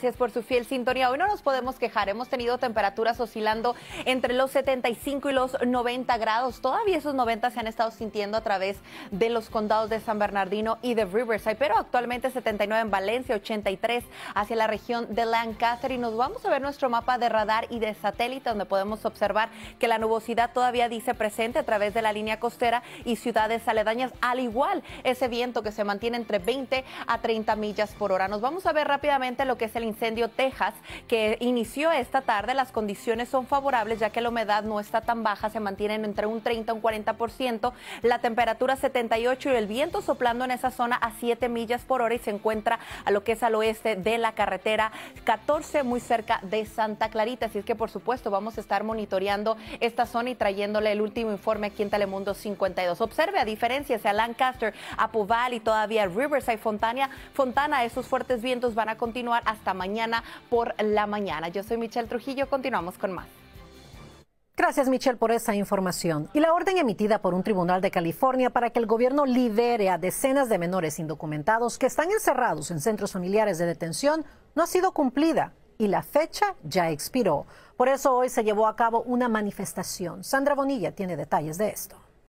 Gracias por su fiel sintonía. Hoy no nos podemos quejar. Hemos tenido temperaturas oscilando entre los 75 y los 90 grados. Todavía esos 90 se han estado sintiendo a través de los condados de San Bernardino y de Riverside, pero actualmente 79 en Valencia, 83 hacia la región de Lancaster. Y nos vamos a ver nuestro mapa de radar y de satélite, donde podemos observar que la nubosidad todavía dice presente a través de la línea costera y ciudades aledañas, al igual ese viento que se mantiene entre 20 a 30 millas por hora. Nos vamos a ver rápidamente lo que es el incendio Texas que inició esta tarde. Las condiciones son favorables ya que la humedad no está tan baja, se mantienen entre un 30 y un 40%, la temperatura 78 y el viento soplando en esa zona a 7 millas por hora y se encuentra a lo que es al oeste de la carretera 14 muy cerca de Santa Clarita. Así es que por supuesto vamos a estar monitoreando esta zona y trayéndole el último informe aquí en Telemundo 52. Observe a diferencia sea Lancaster, Apoval y todavía Riverside, Fontana, Fontana, esos fuertes vientos van a continuar hasta mañana por la mañana. Yo soy Michelle Trujillo, continuamos con más. Gracias, Michelle, por esa información. Y la orden emitida por un tribunal de California para que el gobierno libere a decenas de menores indocumentados que están encerrados en centros familiares de detención no ha sido cumplida y la fecha ya expiró. Por eso hoy se llevó a cabo una manifestación. Sandra Bonilla tiene detalles de esto.